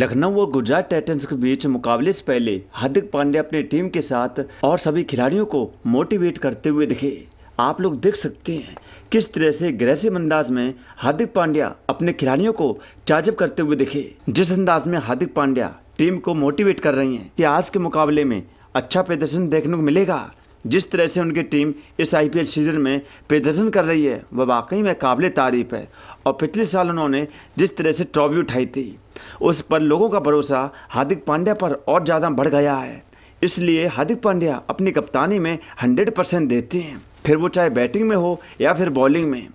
लखनऊ व गुजरात टाइटन्स के बीच मुकाबले से पहले हार्दिक पांड्या अपनी टीम के साथ और सभी खिलाड़ियों को मोटिवेट करते हुए दिखे आप लोग देख सकते हैं किस तरह से ग्रेसिव अंदाज में हार्दिक पांड्या अपने खिलाड़ियों को चार्जअप करते हुए दिखे जिस अंदाज में हार्दिक पांड्या टीम को मोटिवेट कर रही हैं कि आज के मुकाबले में अच्छा प्रदर्शन देखने को मिलेगा जिस तरह से उनकी टीम इस आईपीएल सीजन में प्रदर्शन कर रही है वह वाकई में काबिल तारीफ है और पिछले साल उन्होंने जिस तरह से ट्रॉफी उठाई थी उस पर लोगों का भरोसा हार्दिक पांड्या पर और ज़्यादा बढ़ गया है इसलिए हार्दिक पांड्या अपनी कप्तानी में हंड्रेड परसेंट देते हैं फिर वो चाहे बैटिंग में हो या फिर बॉलिंग में